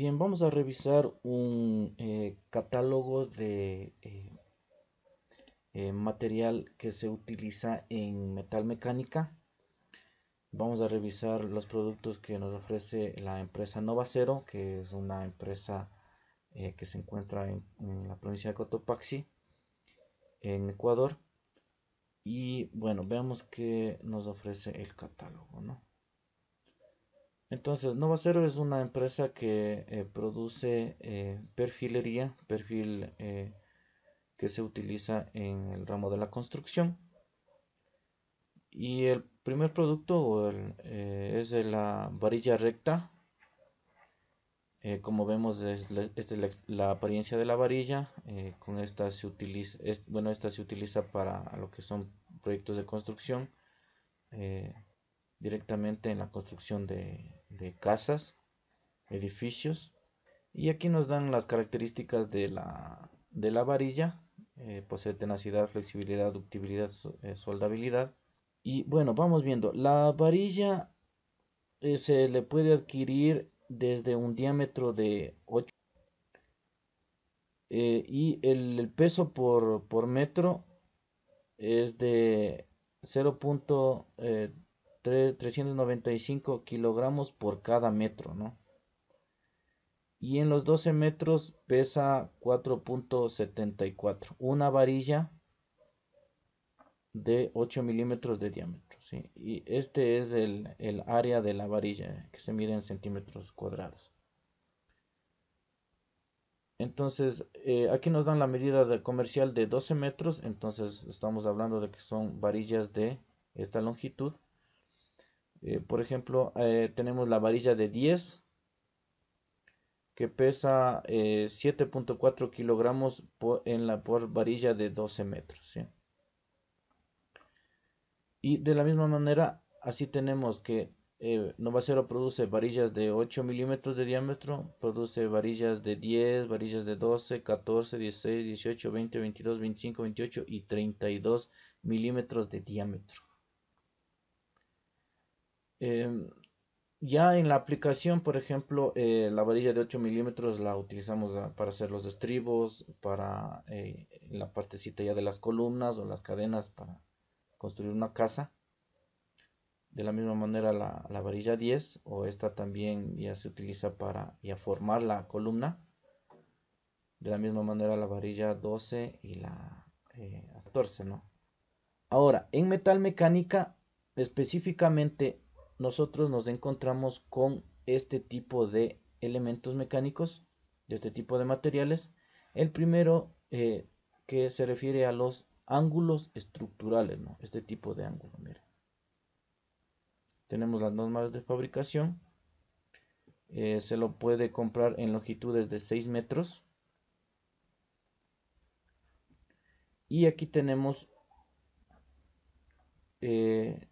Bien, vamos a revisar un eh, catálogo de eh, eh, material que se utiliza en metal mecánica. Vamos a revisar los productos que nos ofrece la empresa Novacero, que es una empresa que se encuentra en, la provincia de Cotopaxi, en Ecuador. Y bueno, veamos qué nos ofrece el catálogo, ¿no? Entonces, Nova Cero es una empresa que eh, produce eh, perfilería, perfil eh, que se utiliza en el ramo de la construcción. Y el primer producto es de la varilla recta. como vemos, es, la, es la, apariencia de la varilla. con esta se utiliza, es, bueno, esta se utiliza para lo que son proyectos de construcción directamente en la construcción de, de casas, edificios. Y aquí nos dan las características de la, de la varilla. Eh, posee pues, tenacidad, flexibilidad, ductibilidad, eh, soldabilidad. Y bueno, vamos viendo. La varilla eh, se le puede adquirir desde un diámetro de 8 y el, peso por, metro es de 0.2 395 kilogramos por cada metro, ¿no? Y en los 12 metros pesa 4.74, una varilla de 8 milímetros de diámetro, Y este es el, área de la varilla que se mide en centímetros cuadrados. Entonces, eh, aquí nos dan la medida comercial de 12 metros, entonces estamos hablando de que son varillas de esta longitud eh, por ejemplo, eh, tenemos la varilla de 10 que pesa 7.4 eh, kilogramos en la, por varilla de 12 metros. Y de la misma manera, así tenemos que Novacero produce varillas de 8 milímetros de diámetro, produce varillas de 10, varillas de 12, 14, 16, 18, 20, 22, 25, 28 y 32 milímetros de diámetro. Em, ya en la aplicación, por ejemplo, eh, la varilla de 8 milímetros la utilizamos para hacer los estribos, para eh, la partecita ya de las columnas o las cadenas para construir una casa. De la misma manera la, varilla 10 o esta también ya se utiliza para ya formar la columna. De la misma manera la varilla 12 y la 14, eh, ¿no? Ahora, en metal mecánica específicamente nosotros nos encontramos con este tipo de elementos mecánicos, de este tipo de materiales. El primero eh, que se refiere a los ángulos estructurales, ¿no? este tipo de ángulo. Tenemos las normas de fabricación. Eh, se lo puede comprar en longitudes de 6 metros. Y aquí tenemos eh,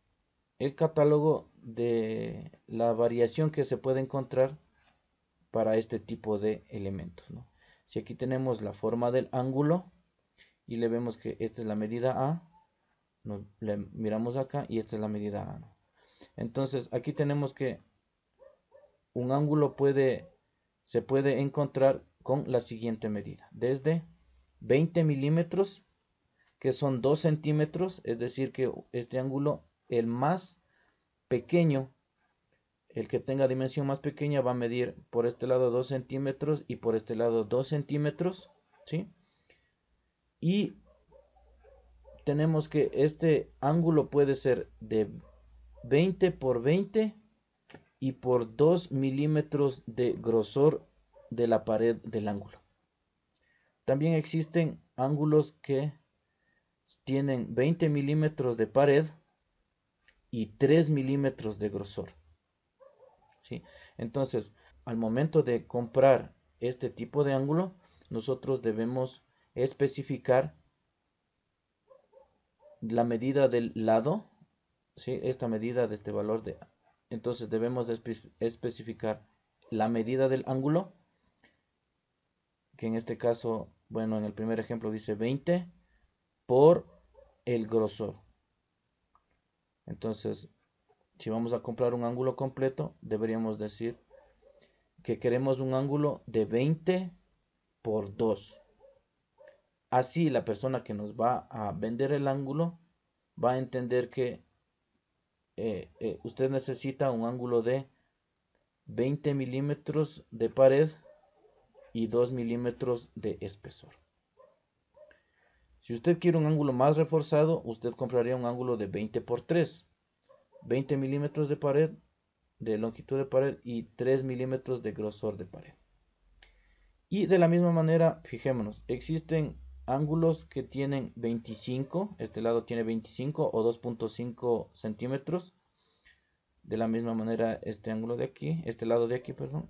el catálogo de la variación que se puede encontrar para este tipo de elementos. Si aquí tenemos la forma del ángulo y le vemos que esta es la medida A, le miramos acá y esta es la medida A. Entonces aquí tenemos que un ángulo puede, se puede encontrar con la siguiente medida. Desde 20 milímetros, que son 2 centímetros, es decir que este ángulo el más pequeño, el que tenga dimensión más pequeña va a medir por este lado 2 centímetros y por este lado 2 centímetros, ¿sí? Y tenemos que este ángulo puede ser de 20 por 20 y por 2 milímetros de grosor de la pared del ángulo. También existen ángulos que tienen 20 milímetros de pared y 3 milímetros de grosor. Entonces, al momento de comprar este tipo de ángulo, nosotros debemos especificar la medida del lado, esta medida de este valor de... Entonces debemos especificar la medida del ángulo, que en este caso, bueno, en el primer ejemplo dice 20 por el grosor. Entonces, si vamos a comprar un ángulo completo, deberíamos decir que queremos un ángulo de 20 por 2. Así la persona que nos va a vender el ángulo va a entender que eh, eh, usted necesita un ángulo de 20 milímetros de pared y 2 milímetros de espesor. Si usted quiere un ángulo más reforzado, usted compraría un ángulo de 20 por 3. 20 milímetros de pared, de longitud de pared y 3 milímetros de grosor de pared. Y de la misma manera, fijémonos, existen ángulos que tienen 25, este lado tiene 25 o 2.5 centímetros. De la misma manera, este ángulo de aquí, este lado de aquí, perdón.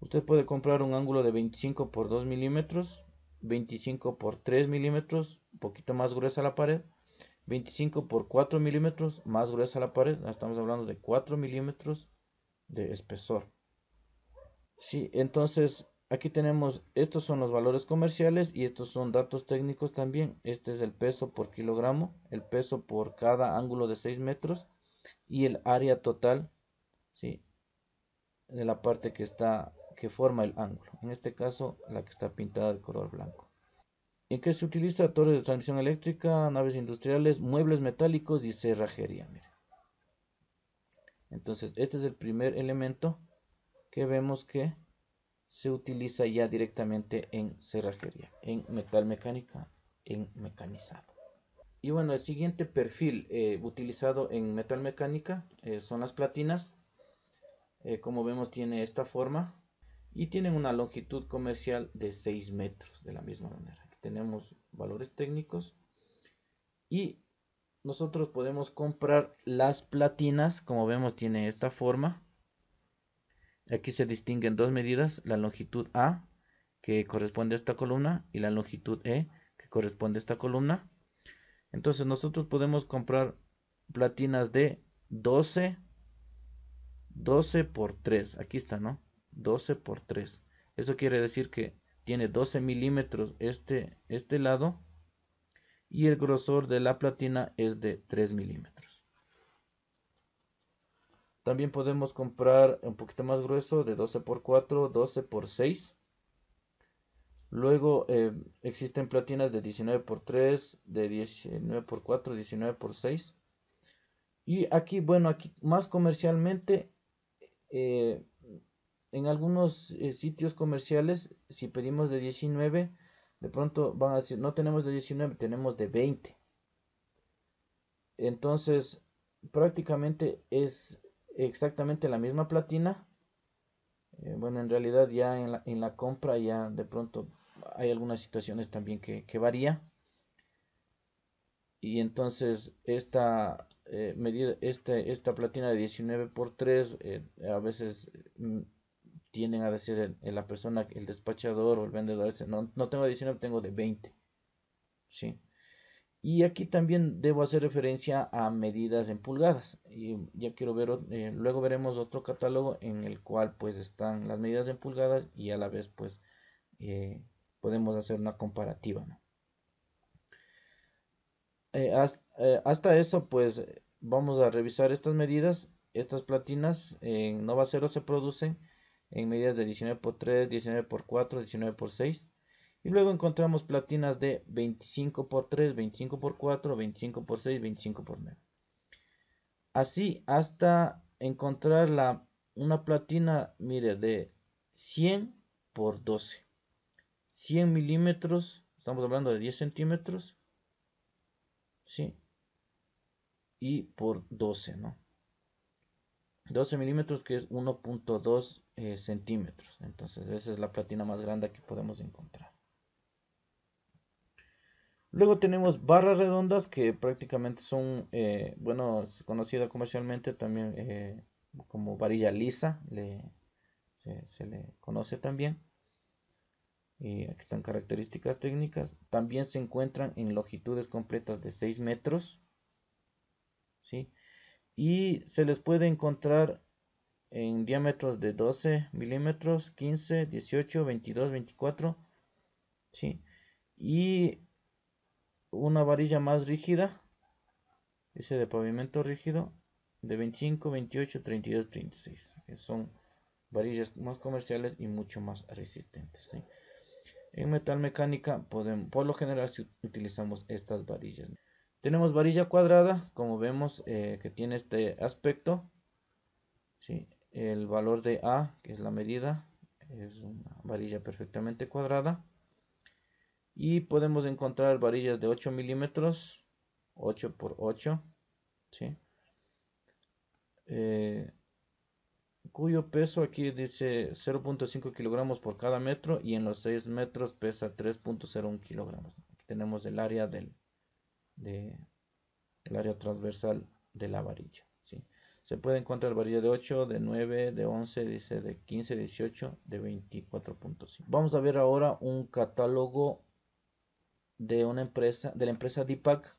Usted puede comprar un ángulo de 25 por 2 milímetros 25 por 3 milímetros, un poquito más gruesa la pared, 25 por 4 milímetros, más gruesa la pared, estamos hablando de 4 milímetros de espesor. Sí, entonces aquí tenemos, estos son los valores comerciales y estos son datos técnicos también. Este es el peso por kilogramo, el peso por cada ángulo de 6 metros y el área total ¿sí? de la parte que está que forma el ángulo, en este caso la que está pintada de color blanco. ¿En que se utiliza? Torres de transmisión eléctrica, naves industriales, muebles metálicos y cerrajería. Entonces, este es el primer elemento que vemos que se utiliza ya directamente en cerrajería, en metal mecánica, en mecanizado. Y bueno, el siguiente perfil eh, utilizado en metal mecánica eh, son las platinas. Eh, como vemos tiene esta forma y tienen una longitud comercial de 6 metros de la misma manera. tenemos valores técnicos y nosotros podemos comprar las platinas, como vemos tiene esta forma. Aquí se distinguen dos medidas, la longitud A que corresponde a esta columna y la longitud E que corresponde a esta columna. Entonces nosotros podemos comprar platinas de 12 12 por 3, aquí está, ¿no? 12 por 3. Eso quiere decir que tiene 12 milímetros este, este lado y el grosor de la platina es de 3 milímetros. También podemos comprar un poquito más grueso de 12 por 4, 12 x 6. Luego eh, existen platinas de 19 x 3, de 19 por 4, 19 por 6. Y aquí, bueno, aquí más comercialmente eh, en algunos eh, sitios comerciales, si pedimos de 19, de pronto van a decir, no tenemos de 19, tenemos de 20. Entonces, prácticamente es exactamente la misma platina. Eh, bueno, en realidad ya en la, compra ya de pronto hay algunas situaciones también que, varía. Y entonces esta eh, medida, este, esta platina de 19 por 3 a veces mm, tienden a decir en la persona, el despachador o el vendedor, no, no tengo de 19, tengo de 20. ¿sí? Y aquí también debo hacer referencia a medidas en pulgadas. Y ya quiero ver, eh, luego veremos otro catálogo en el cual pues están las medidas en pulgadas y a la vez pues eh, podemos hacer una comparativa. Eh, hasta, eso pues vamos a revisar estas medidas. Estas platinas en Nova Cero se producen en medidas de 19 por 3, 19 por 4, 19 por 6. Y luego encontramos platinas de 25 por 3, 25 por 4, 25 por 6, 25 por 9. Así hasta encontrar la, una platina, mire, de 100 por 12. 100 milímetros, estamos hablando de 10 centímetros. ¿Sí? Y por 12, ¿no? 12 milímetros que es 1.2 eh, centímetros entonces esa es la platina más grande que podemos encontrar luego tenemos barras redondas que prácticamente son eh, bueno es conocida comercialmente también eh, como varilla lisa se, le conoce también y aquí están características técnicas también se encuentran en longitudes completas de 6 metros ¿sí? y se les puede encontrar en diámetros de 12 milímetros, 15, 18, 22, 24, ¿sí? y una varilla más rígida, ese de pavimento rígido, de 25, 28, 32, 36, que son varillas más comerciales y mucho más resistentes. En metal mecánica, podemos, por lo general, si utilizamos estas varillas. Tenemos varilla cuadrada, como vemos eh, que tiene este aspecto. El valor de A, que es la medida, es una varilla perfectamente cuadrada. Y podemos encontrar varillas de 8 milímetros, 8 por 8, eh, cuyo peso aquí dice 0.5 kilogramos por cada metro y en los 6 metros pesa 3.01 kilogramos. Aquí tenemos el área del, de el área transversal de la varilla. ¿sí? Se puede encontrar varilla de 8, de 9, de 11, dice de 15, 18, de 24.5. Vamos a ver ahora un catálogo de una empresa, de la empresa DIPAC.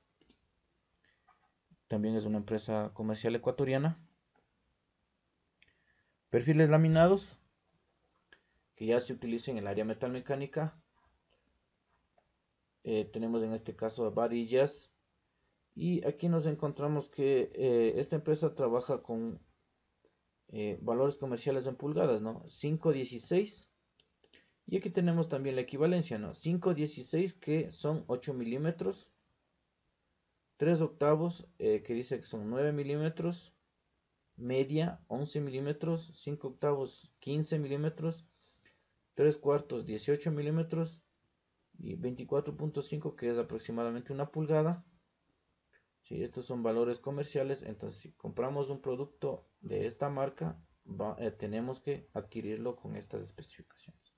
También es una empresa comercial ecuatoriana. Perfiles laminados que ya se utilizan en el área metalmecánica eh, tenemos en este caso a varillas y aquí nos encontramos que eh, esta empresa trabaja con eh, valores comerciales en pulgadas no 516 y aquí tenemos también la equivalencia no 516 que son 8 milímetros 3 octavos que dice que son 9 milímetros media 11 milímetros 5 octavos 15 milímetros 3 cuartos 18 milímetros y 24.5 que es aproximadamente una pulgada. Si estos son valores comerciales, entonces si compramos un producto de esta marca, eh, tenemos que adquirirlo con estas especificaciones.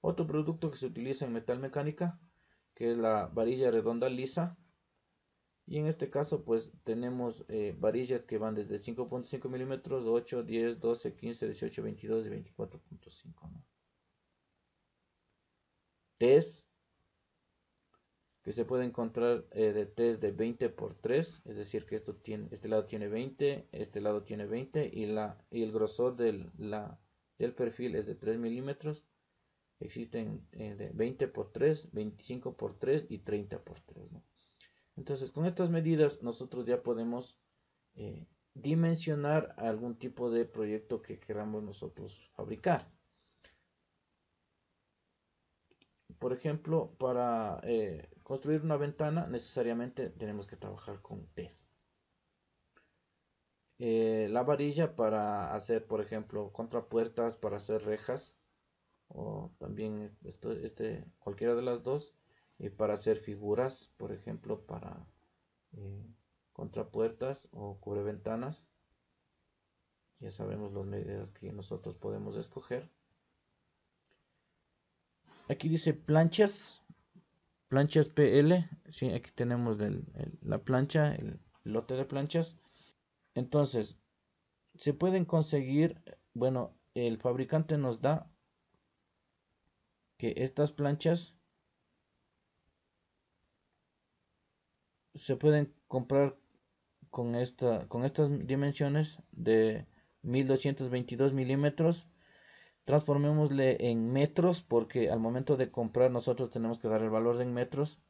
Otro producto que se utiliza en metal mecánica, que es la varilla redonda lisa. Y en este caso, pues tenemos eh, varillas que van desde 5.5 milímetros, 8, 10, 12, 15, 18, 22 y 24.5 test que se puede encontrar eh, de test de 20 por 3 es decir que esto tiene este lado tiene 20 este lado tiene 20 y la y el grosor del, la, del perfil es de 3 milímetros existen eh, de 20 por 3 25 por 3 y 30 por 3 entonces con estas medidas nosotros ya podemos eh, dimensionar algún tipo de proyecto que queramos nosotros fabricar Por ejemplo, para eh, construir una ventana necesariamente tenemos que trabajar con test. Eh, la varilla para hacer, por ejemplo, contrapuertas, para hacer rejas, o también este, cualquiera de las dos, y para hacer figuras, por ejemplo, para eh, contrapuertas o cubreventanas. Ya sabemos las medidas que nosotros podemos escoger. Aquí dice planchas. Planchas PL. Sí, aquí tenemos la plancha, el lote de planchas. Entonces, se pueden conseguir, bueno, el fabricante nos da que estas planchas se pueden comprar con esta con estas dimensiones de 1222 milímetros transformémosle en metros porque al momento de comprar nosotros tenemos que dar el valor en metros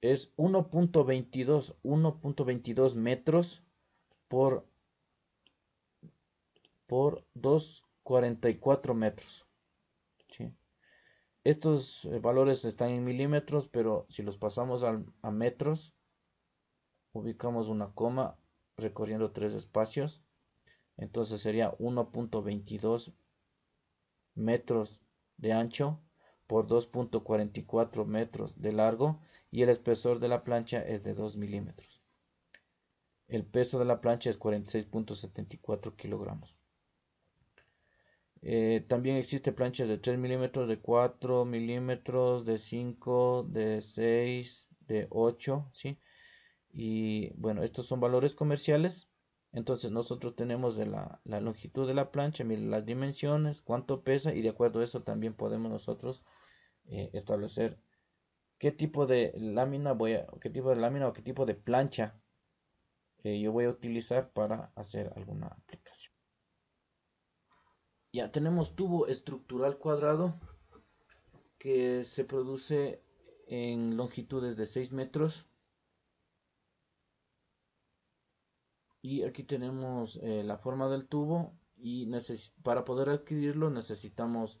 es 1.22 1.22 metros por por 2.44 metros estos eh, valores están en milímetros pero si los pasamos a metros ubicamos una coma recorriendo tres espacios entonces sería 1.22 metros de ancho por 2.44 metros de largo y el espesor de la plancha es de 2 milímetros. El peso de la plancha es 46.74 kilogramos. Eh, también existe planchas de 3 milímetros, de 4 milímetros, de 5, de 6, de 8, ¿sí? Y bueno, estos son valores comerciales. Entonces nosotros tenemos de la, longitud de la plancha, las dimensiones, cuánto pesa y de acuerdo a eso también podemos nosotros eh, establecer qué tipo de lámina voy a, qué tipo de lámina o qué tipo de plancha eh, yo voy a utilizar para hacer alguna aplicación. Ya tenemos tubo estructural cuadrado que se produce en longitudes de 6 metros y aquí tenemos eh, la forma del tubo y para poder adquirirlo necesitamos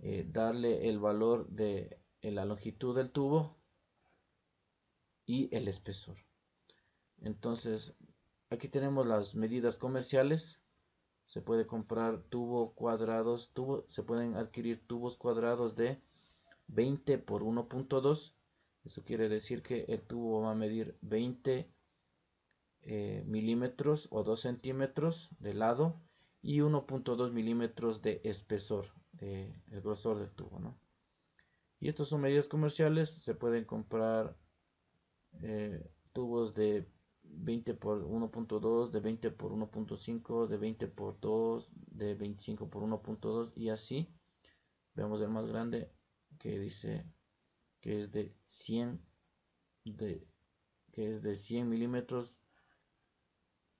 eh, darle el valor de eh, la longitud del tubo y el espesor entonces aquí tenemos las medidas comerciales se puede comprar tubo cuadrados tubo, se pueden adquirir tubos cuadrados de 20 por 1.2 eso quiere decir que el tubo va a medir 20 eh, milímetros o 2 centímetros de lado y 1.2 milímetros de espesor, eh, el grosor del tubo. Y estos son medidas comerciales, se pueden comprar eh, tubos de 20 por 1.2, de 20 por 1.5, de 20 por 2, de 25 por 1.2 y así. Vemos el más grande que dice que es de 100 de que es de 100 milímetros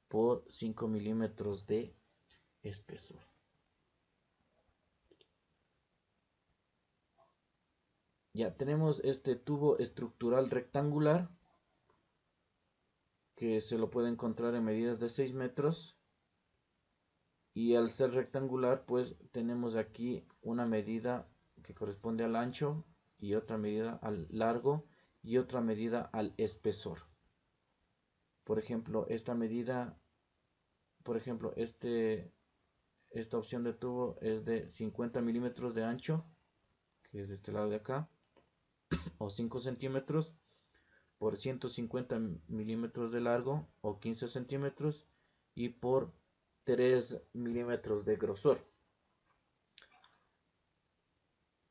por 5 milímetros de espesor. Ya tenemos este tubo estructural rectangular que se lo puede encontrar en medidas de 6 metros y al ser rectangular pues tenemos aquí una medida que corresponde al ancho y otra medida al largo y otra medida al espesor. Por ejemplo, esta medida, por ejemplo, este, esta opción de tubo es de 50 milímetros de ancho, que es de este lado de acá, o 5 centímetros por 150 milímetros de largo o 15 centímetros y por 3 milímetros de grosor.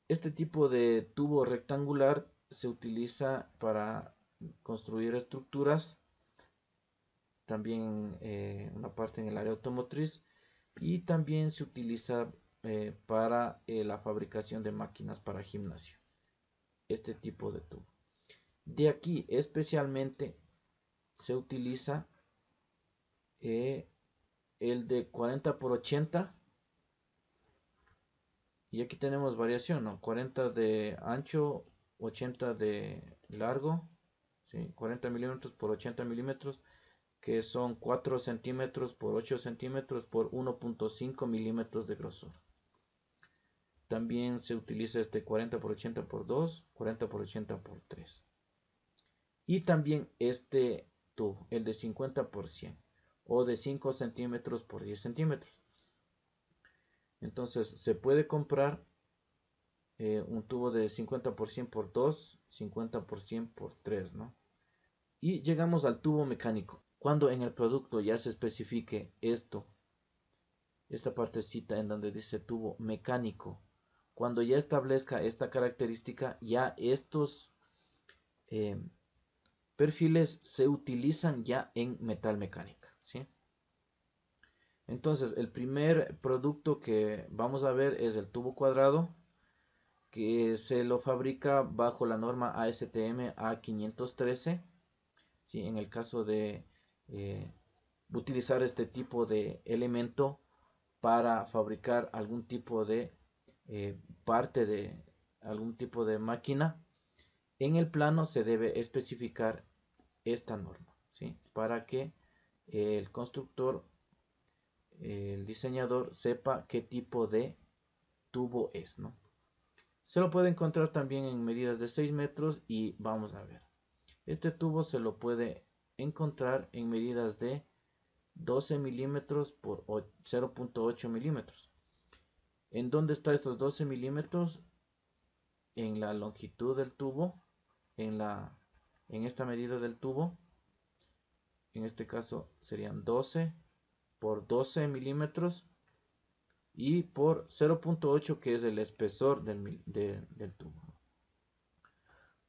Este tipo de tubo rectangular se utiliza para construir estructuras también eh, una parte en el área automotriz y también se utiliza eh, para eh, la fabricación de máquinas para gimnasio este tipo de tubo de aquí especialmente se utiliza el de 40 por 80 y aquí tenemos variación ¿no? 40 de ancho 80 de largo 40 milímetros por 80 milímetros que son 4 centímetros por 8 centímetros por 1.5 milímetros de grosor. También se utiliza este 40 por 80 por 2, 40 por 80 por 3. Y también este tubo, el de 50 por 100 o de 5 centímetros por 10 centímetros. Entonces se puede comprar eh, un tubo de 50 por 100 por 2, 50 por 100 por 3, ¿no? Y llegamos al tubo mecánico cuando en el producto ya se especifique esto, esta partecita en donde dice tubo mecánico, cuando ya establezca esta característica, ya estos eh, perfiles se utilizan ya en metal mecánica. ¿sí? Entonces, el primer producto que vamos a ver es el tubo cuadrado, que se lo fabrica bajo la norma ASTM A513. ¿sí? En el caso de eh, utilizar este tipo de elemento para fabricar algún tipo de eh, parte de algún tipo de máquina en el plano se debe especificar esta norma ¿sí? para que eh, el constructor el diseñador sepa qué tipo de tubo es ¿no? se lo puede encontrar también en medidas de 6 metros y vamos a ver este tubo se lo puede encontrar en medidas de 12 milímetros por 0.8 milímetros. ¿En dónde están estos 12 milímetros? En la longitud del tubo, en, la, en esta medida del tubo. En este caso serían 12 por 12 milímetros y por 0.8 que es el espesor del, tubo.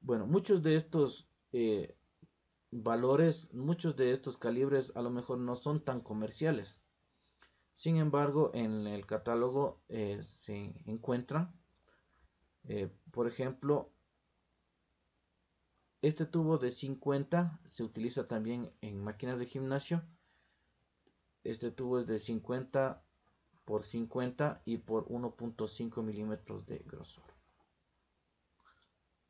Bueno, muchos de estos eh, valores, muchos de estos calibres a lo mejor no son tan comerciales. Sin embargo, en el catálogo eh, se encuentran, eh, por ejemplo, este tubo de 50 se utiliza también en máquinas de gimnasio. Este tubo es de 50 por 50 y por 1.5 milímetros de grosor.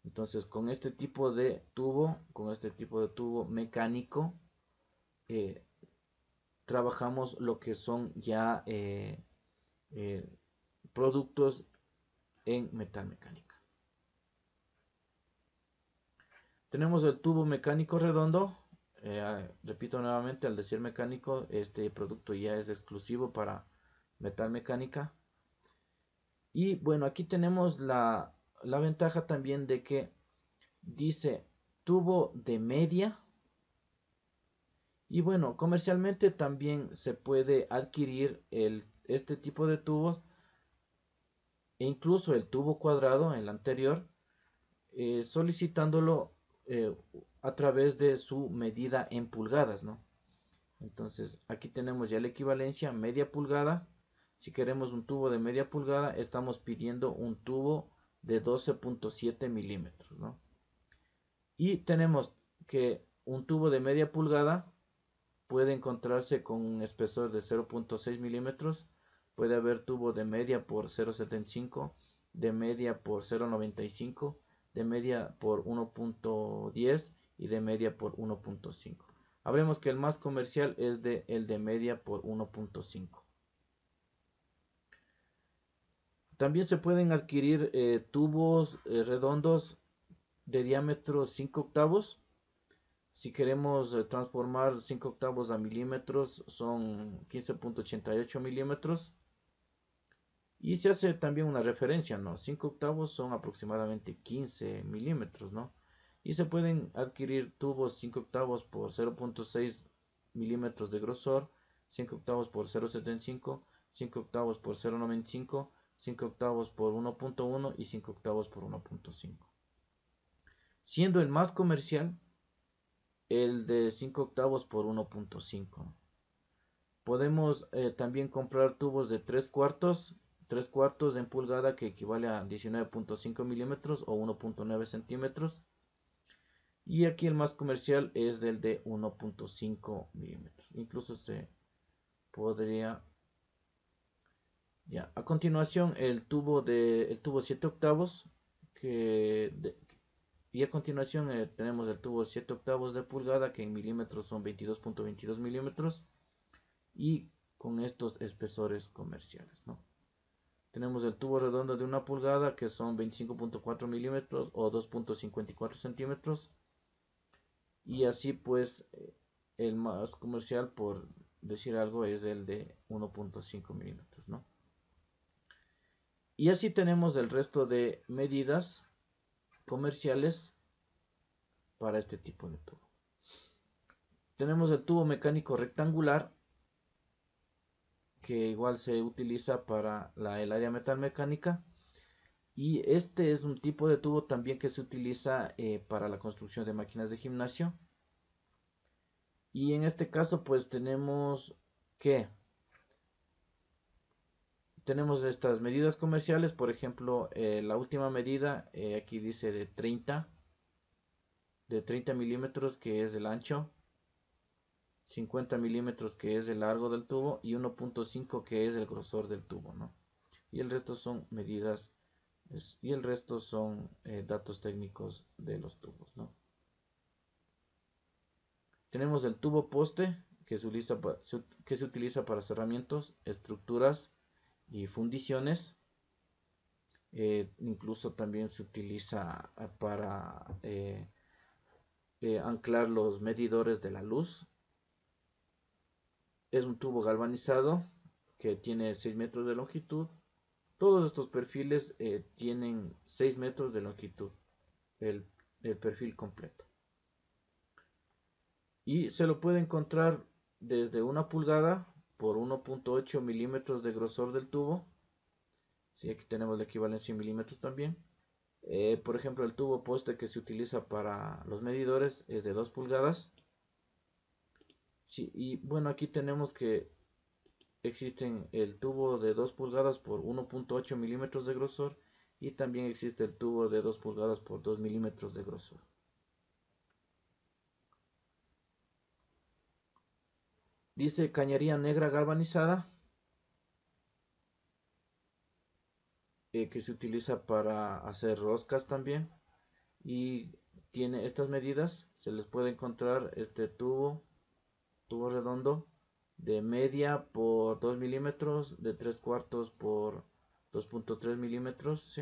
Entonces con este tipo de tubo, con este tipo de tubo mecánico, eh, trabajamos lo que son ya eh, eh, productos en metal mecánica. Tenemos el tubo mecánico redondo. Ah, repito nuevamente, al decir mecánico, este producto ya es exclusivo para metal mecánica. Y bueno, aquí tenemos la, la ventaja también de que dice tubo de media. Y bueno, comercialmente también se puede adquirir el, este tipo de tubos e incluso el tubo cuadrado, el anterior, eh, solicitándolo eh, a través de su medida en pulgadas, ¿no? Entonces aquí tenemos ya la equivalencia media pulgada. Si queremos un tubo de media pulgada, estamos pidiendo un tubo de 12.7 milímetros. Y tenemos que un tubo de media pulgada puede encontrarse con un espesor de 0.6 milímetros. Puede haber tubo de media por 0.75, de media por 0.95, de media por 1.10 y de media por 1.5. Hablemos que el más comercial es de, el de media por 1.5. También se pueden adquirir eh, tubos eh, redondos de diámetro 5 octavos. Si queremos eh, transformar 5 octavos a milímetros son 15.88 milímetros. Y se hace también una referencia, ¿no? 5 octavos son aproximadamente 15 milímetros, ¿no? Y se pueden adquirir tubos 5 octavos por 0.6 milímetros de grosor, 5 octavos por 0.75, 5 octavos por 0.95 5 octavos por 1.1 y 5 octavos por 1.5. Siendo el más comercial el de 5 octavos por 1.5. Podemos eh, también comprar tubos de 3 cuartos, 3 cuartos en pulgada que equivale a 19.5 milímetros o 1.9 centímetros. Y aquí el más comercial es del de 1.5 milímetros. Incluso se podría ya. A continuación el tubo de el tubo 7 octavos que y a continuación eh, tenemos el tubo 7 octavos de pulgada que en milímetros son 22.22 milímetros y con estos espesores comerciales. ¿no? Tenemos el tubo redondo de una pulgada que son 25.4 milímetros o 2.54 centímetros y así pues eh, el más comercial por decir algo es el de 1.5 milímetros. ¿no? Y así tenemos el resto de medidas comerciales para este tipo de tubo. Tenemos el tubo mecánico rectangular que igual se utiliza para el área metalmecánica y este es un tipo de tubo también que se utiliza eh, para la construcción de máquinas de gimnasio y en este caso pues tenemos que tenemos estas medidas comerciales, por ejemplo, eh, la última medida, eh, aquí dice de 30, de 30 milímetros que es el ancho, 50 milímetros que es el largo del tubo y 1.5 que es el grosor del tubo, ¿no? Y el resto son medidas y el resto son eh, datos técnicos de los tubos, ¿no? Tenemos el tubo poste que que se utiliza para cerramientos, estructuras, y fundiciones. Eh, incluso también se utiliza eh, para eh, anclar los medidores de la luz. Es un tubo galvanizado que tiene 6 metros de longitud. Todos estos perfiles tienen 6 metros de longitud, el, el perfil completo. Y se lo puede encontrar desde una pulgada por 1.8 milímetros de grosor del tubo. si aquí tenemos la equivalencia en milímetros también. Eh, por ejemplo, el tubo poste que se utiliza para los medidores es de 2 pulgadas. y bueno, aquí tenemos que existen el tubo de 2 pulgadas por 1.8 milímetros de grosor y también existe el tubo de 2 pulgadas por 2 milímetros de grosor. Dice cañería negra galvanizada. Eh, que se utiliza para hacer roscas también. Y tiene estas medidas. Se les puede encontrar este tubo. Tubo redondo. De media por 2 milímetros. De 3 cuartos por 2.3 milímetros.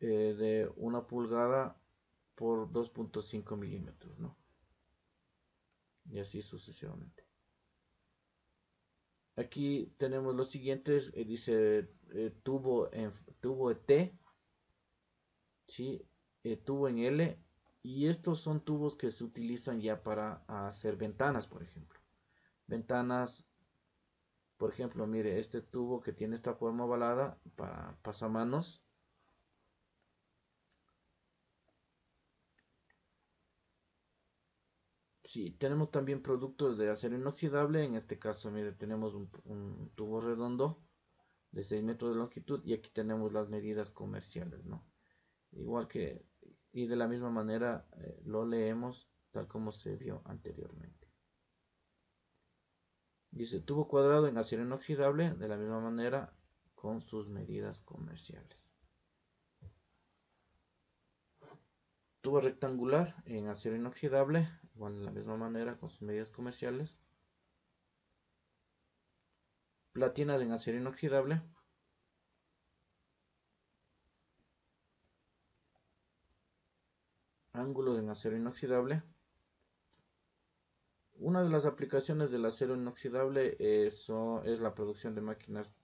Eh, de una pulgada por 2.5 milímetros. ¿no? y así sucesivamente. Aquí tenemos los siguientes, eh, dice eh, tubo, en, tubo e T, eh, tubo en L, y estos son tubos que se utilizan ya para hacer ventanas, por ejemplo. Ventanas, por ejemplo, mire, este tubo que tiene esta forma ovalada para pasamanos, Si tenemos también productos de acero inoxidable. En este caso, mire, tenemos un, tubo redondo de 6 metros de longitud y aquí tenemos las medidas comerciales, ¿no? Igual que, y de la misma manera eh, lo leemos tal como se vio anteriormente. Dice tubo cuadrado en acero inoxidable, de la misma manera con sus medidas comerciales. Tubo rectangular en acero inoxidable, igual de la misma manera con sus medidas comerciales. Platinas en acero inoxidable. Ángulos en acero inoxidable. Una de las aplicaciones del acero inoxidable es, la producción de máquinas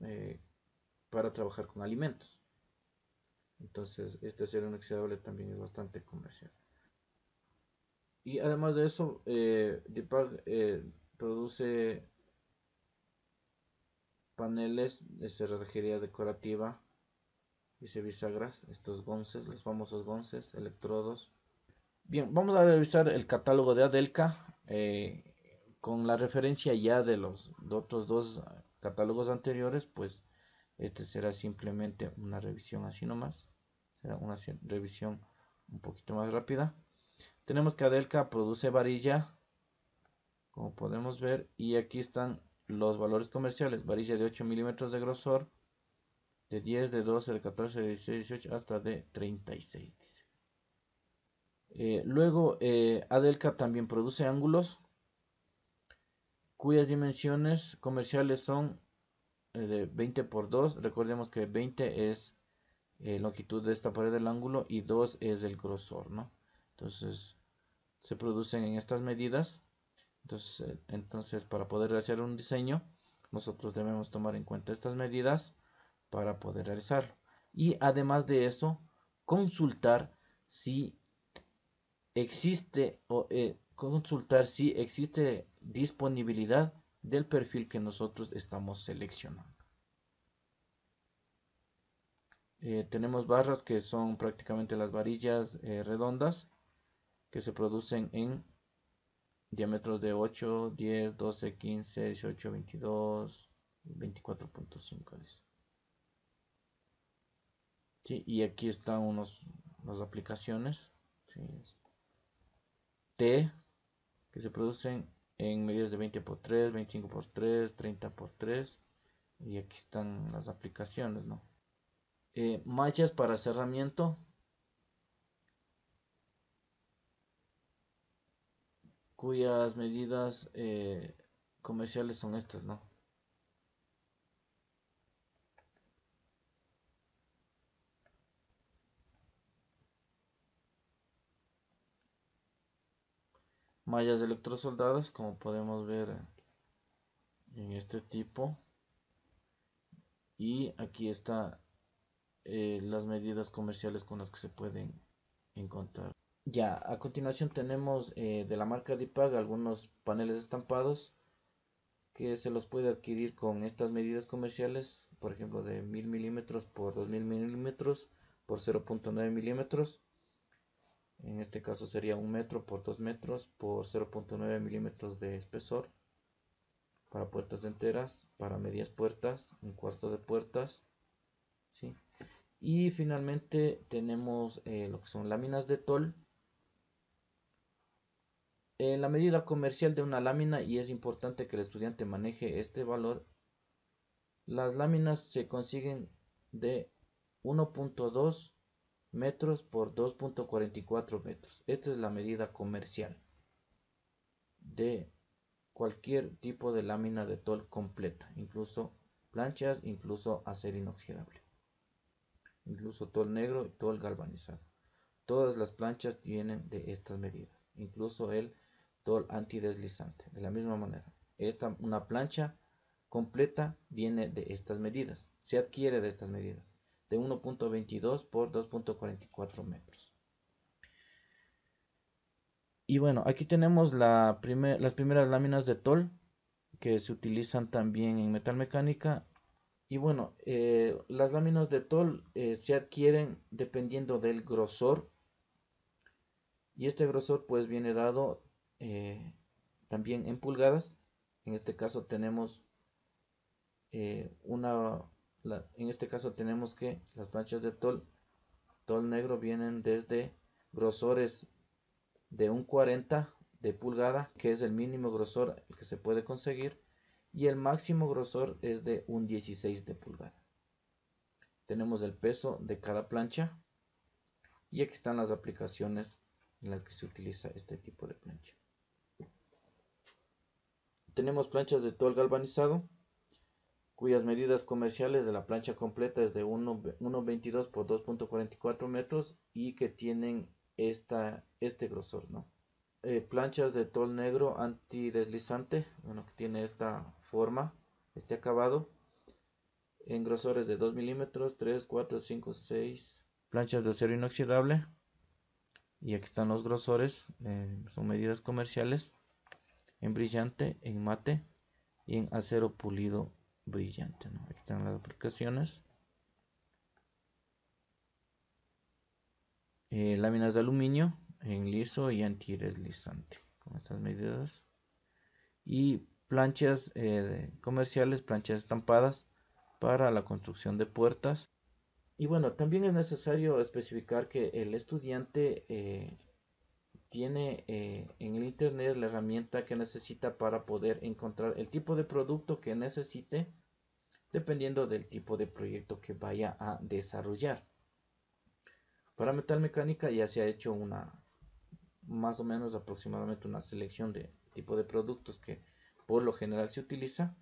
eh, para trabajar con alimentos. Entonces este acero inoxidable también es bastante comercial. Y además de eso, eh, Deepak eh, produce paneles de este, cerrajería decorativa, y bisagras, estos gonces, los famosos gonces, electrodos. Bien, vamos a revisar el catálogo de Adelka eh, con la referencia ya de los otros dos catálogos anteriores, pues este será simplemente una revisión así nomás, será una revisión un poquito más rápida. Tenemos que Adelca produce varilla, como podemos ver, y aquí están los valores comerciales, varilla de 8 milímetros de grosor, de 10, de 12, de 14, de 16, 18, hasta de 36, dice. Eh, luego, eh, Adelca también produce ángulos, cuyas dimensiones comerciales son eh, de 20 por 2, recordemos que 20 es eh, longitud de esta pared del ángulo y 2 es el grosor, ¿no? Entonces, se producen en estas medidas. Entonces, eh, para poder hacer un diseño, nosotros debemos tomar en cuenta estas medidas para poder realizarlo. Y además de eso, consultar si existe o eh, consultar si existe disponibilidad del perfil que nosotros estamos seleccionando. Eh, tenemos barras que son prácticamente las varillas redondas que se producen en diámetros de 8, 10, 12, 15, 18, 22, 24.5. y aquí están unos, las aplicaciones. T, que se producen en medidas de 20 x 3, 25 x 3, 30 x 3. Y aquí están las aplicaciones, ¿no? Eh, machas para cerramiento, cuyas medidas eh, comerciales son estas, ¿no? Mallas electrosoldadas, como podemos ver en este tipo. Y aquí están eh, las medidas comerciales con las que se pueden encontrar. Ya, a continuación tenemos eh, de la marca Dipag algunos paneles estampados que se los puede adquirir con estas medidas comerciales, por ejemplo de 1000 milímetros por 2000 milímetros por 0.9 milímetros. En este caso sería 1 metro por 2 metros por 0.9 milímetros de espesor para puertas enteras, para medias puertas, un cuarto de puertas. Y finalmente tenemos eh, lo que son láminas de tol en la medida comercial de una lámina y es importante que el estudiante maneje este valor. Las láminas se consiguen de 1.2 metros por 2.44 metros. Esta es la medida comercial de cualquier tipo de lámina de tol completa, incluso planchas, incluso acero inoxidable, incluso tol negro y tol galvanizado. Todas las planchas vienen de estas medidas, incluso el tol antideslizante. De la misma manera, esta, una plancha completa viene de estas medidas, se adquiere de estas medidas, de 1.22 por 2.44 metros. Y bueno, aquí tenemos la las primeras láminas de tol que se utilizan también en metal mecánica Y bueno, eh, las láminas de tol eh, se adquieren dependiendo del grosor. Y este grosor pues viene dado eh, también en pulgadas. En este caso tenemos eh, una, en este caso tenemos que las planchas de tol, tol negro vienen desde grosores de un 40 de pulgada, que es el mínimo grosor que se puede conseguir, y el máximo grosor es de un 16 de pulgada. Tenemos el peso de cada plancha y aquí están las aplicaciones en las que se utiliza este tipo de plancha. Tenemos planchas de tol galvanizado, cuyas medidas comerciales de la plancha completa es de 1.22 x 2.44 metros y que tienen esta, este grosor. ¿no? Eh, planchas de tol negro antideslizante, bueno, que tiene esta forma, este acabado, en grosores de 2 milímetros, 3, 4, 5, 6. Planchas de acero inoxidable, y aquí están los grosores, eh, son medidas comerciales en brillante, en mate y en acero pulido brillante. Aquí están las aplicaciones. Eh, láminas de aluminio en liso y antireslizante, con estas medidas. Y planchas eh, comerciales, planchas estampadas para la construcción de puertas. Y bueno, también es necesario especificar que el estudiante eh, tiene eh, en el internet la herramienta que necesita para poder encontrar el tipo de producto que necesite dependiendo del tipo de proyecto que vaya a desarrollar. Para metal mecánica ya se ha hecho una más o menos aproximadamente una selección de tipo de productos que por lo general se utiliza.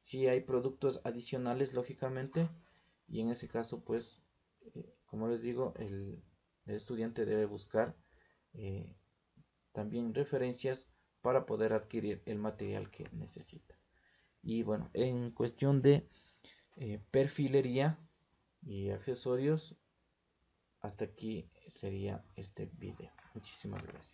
Si hay productos adicionales lógicamente y en ese caso pues eh, como les digo el estudiante debe buscar eh, también referencias para poder adquirir el material que necesita. Y bueno, en cuestión de eh, perfilería y accesorios, hasta aquí sería este video. Muchísimas gracias.